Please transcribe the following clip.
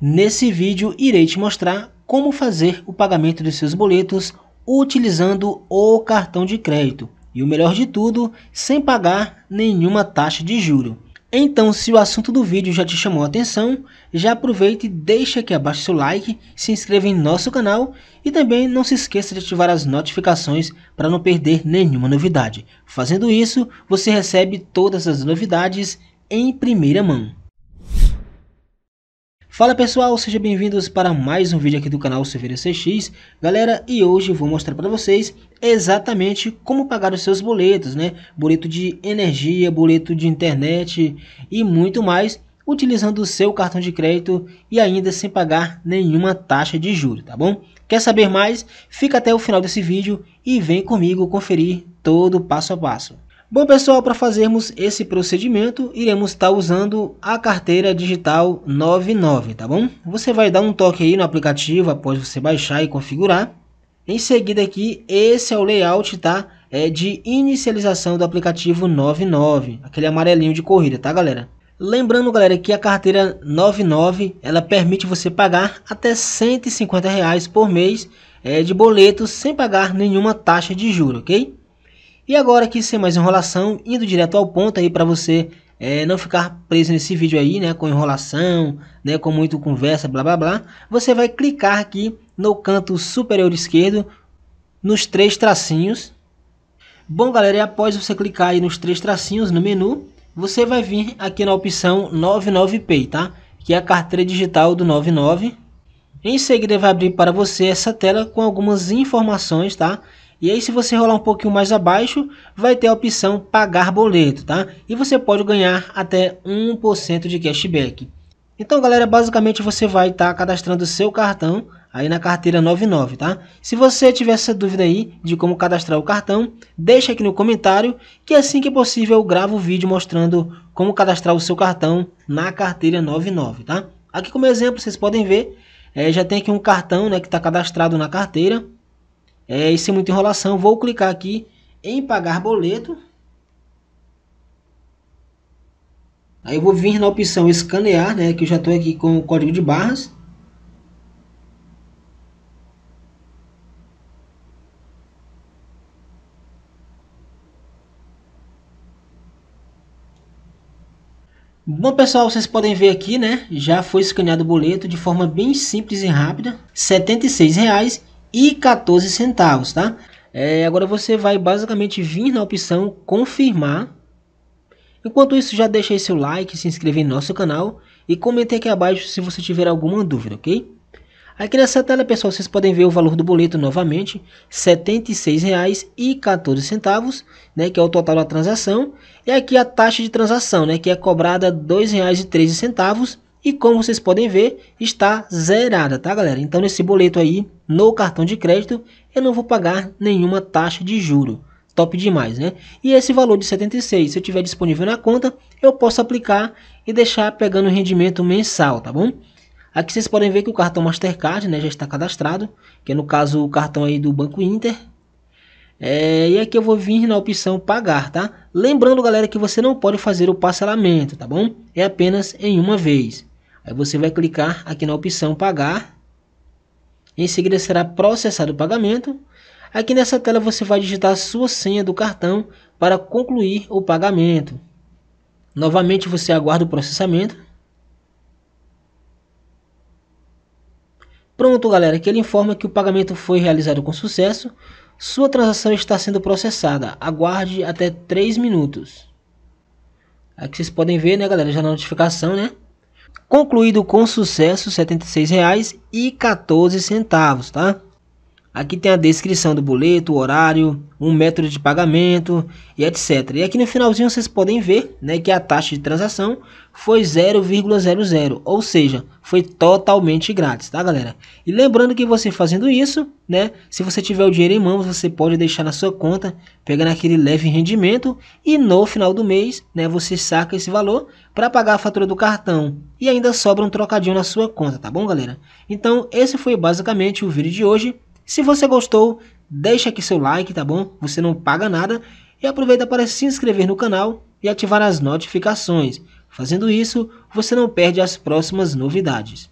Nesse vídeo irei te mostrar como fazer o pagamento de seus boletos utilizando o cartão de crédito e o melhor de tudo, sem pagar nenhuma taxa de juro. Então, se o assunto do vídeo já te chamou a atenção, já aproveita e deixa aqui abaixo seu like, se inscreva em nosso canal e também não se esqueça de ativar as notificações para não perder nenhuma novidade. Fazendo isso, você recebe todas as novidades em primeira mão. Fala pessoal, sejam bem-vindos para mais um vídeo aqui do canal Silveira CX. Galera, e hoje vou mostrar para vocês exatamente como pagar os seus boletos, né? Boleto de energia, boleto de internet e muito mais utilizando o seu cartão de crédito e ainda sem pagar nenhuma taxa de juros, tá bom? Quer saber mais? Fica até o final desse vídeo e vem comigo conferir todo o passo a passo. Bom pessoal, para fazermos esse procedimento, iremos estar tá usando a carteira digital 99, tá bom? Você vai dar um toque aí no aplicativo após você baixar e configurar. Em seguida aqui, esse é o layout, tá? É de inicialização do aplicativo 99, aquele amarelinho de corrida, tá galera? Lembrando galera que a carteira 99, ela permite você pagar até 150 reais por mês é, de boletos sem pagar nenhuma taxa de juros, ok? E agora aqui sem mais enrolação, indo direto ao ponto aí para você é, não ficar preso nesse vídeo aí, né, com enrolação, né, com muito conversa, blá blá blá, você vai clicar aqui no canto superior esquerdo, nos três tracinhos. Bom galera, e após você clicar aí nos três tracinhos no menu, você vai vir aqui na opção 99Pay, tá? Que é a carteira digital do 99. Em seguida vai abrir para você essa tela com algumas informações, tá? E aí se você rolar um pouquinho mais abaixo, vai ter a opção pagar boleto, tá? E você pode ganhar até 1% de cashback. Então galera, basicamente você vai estar tá cadastrando seu cartão aí na carteira 99, tá? Se você tiver essa dúvida aí de como cadastrar o cartão, deixa aqui no comentário que assim que possível eu gravo o vídeo mostrando como cadastrar o seu cartão na carteira 99, tá? Aqui como exemplo, vocês podem ver, é, já tem aqui um cartão né, que está cadastrado na carteira, é, e sem é muita enrolação, vou clicar aqui em pagar boleto. Aí eu vou vir na opção escanear, né, que eu já estou aqui com o código de barras. Bom pessoal, vocês podem ver aqui, né, já foi escaneado o boleto de forma bem simples e rápida, R$ 76,00 e 14 centavos, tá? É, agora você vai basicamente vir na opção confirmar. Enquanto isso, já deixa aí seu like, se inscrever no nosso canal e comente aqui abaixo se você tiver alguma dúvida, ok? Aqui nessa tela, pessoal, vocês podem ver o valor do boleto novamente, R$ 76,14, né, que é o total da transação. E aqui a taxa de transação, né, que é cobrada R$ 2,13 e como vocês podem ver, está zerada, tá galera? Então nesse boleto aí, no cartão de crédito, eu não vou pagar nenhuma taxa de juro. Top demais, né? E esse valor de 76, se eu tiver disponível na conta, eu posso aplicar e deixar pegando rendimento mensal, tá bom? Aqui vocês podem ver que o cartão Mastercard né, já está cadastrado, que é no caso o cartão aí do Banco Inter. É, e aqui eu vou vir na opção pagar, tá? Lembrando, galera, que você não pode fazer o parcelamento, tá bom? É apenas em uma vez. Aí você vai clicar aqui na opção pagar. Em seguida será processado o pagamento. Aqui nessa tela você vai digitar a sua senha do cartão para concluir o pagamento. Novamente você aguarda o processamento. Pronto galera, aqui ele informa que o pagamento foi realizado com sucesso. Sua transação está sendo processada. Aguarde até 3 minutos. Aqui vocês podem ver, né galera, já na notificação, né? concluído com sucesso R$ 76,14, tá? Aqui tem a descrição do boleto, o horário, um método de pagamento e etc. E aqui no finalzinho vocês podem ver né, que a taxa de transação foi 0,00, ou seja, foi totalmente grátis, tá galera? E lembrando que você fazendo isso, né, se você tiver o dinheiro em mãos, você pode deixar na sua conta, pegando aquele leve rendimento e no final do mês né, você saca esse valor para pagar a fatura do cartão e ainda sobra um trocadinho na sua conta, tá bom galera? Então esse foi basicamente o vídeo de hoje. Se você gostou, deixa aqui seu like, tá bom? Você não paga nada e aproveita para se inscrever no canal e ativar as notificações. Fazendo isso, você não perde as próximas novidades.